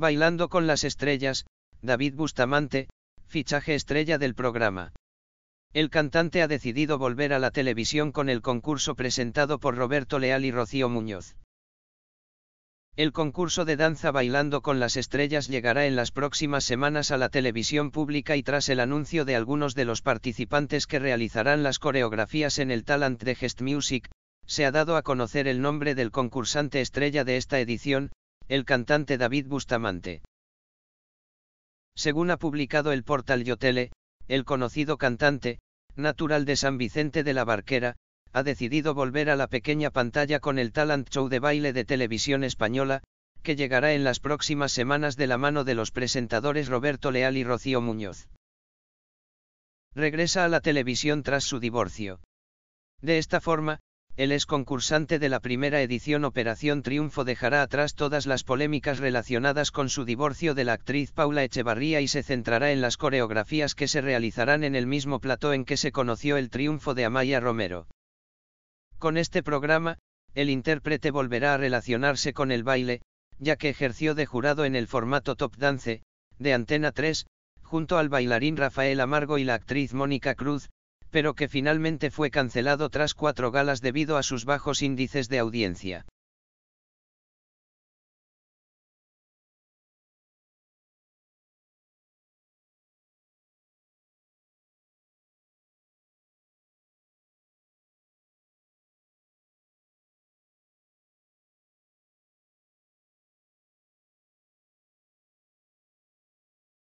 Bailando con las estrellas, David Bustamante, fichaje estrella del programa. El cantante ha decidido volver a la televisión con el concurso presentado por Roberto Leal y Rocío Muñoz. El concurso de danza Bailando con las Estrellas llegará en las próximas semanas a la televisión pública y tras el anuncio de algunos de los participantes que realizarán las coreografías en el Talent de Gest Music, se ha dado a conocer el nombre del concursante estrella de esta edición, el cantante David Bustamante. Según ha publicado el portal Yotele, el conocido cantante, natural de San Vicente de la Barquera, ha decidido volver a la pequeña pantalla con el talent show de baile de televisión española, que llegará en las próximas semanas de la mano de los presentadores Roberto Leal y Rocío Muñoz. Regresa a la televisión tras su divorcio. De esta forma, el ex concursante de la primera edición Operación Triunfo dejará atrás todas las polémicas relacionadas con su divorcio de la actriz Paula Echevarría y se centrará en las coreografías que se realizarán en el mismo plató en que se conoció el triunfo de Amaya Romero. Con este programa, el intérprete volverá a relacionarse con el baile, ya que ejerció de jurado en el formato Top Dance, de Antena 3, junto al bailarín Rafael Amargo y la actriz Mónica Cruz, pero que finalmente fue cancelado tras cuatro galas debido a sus bajos índices de audiencia.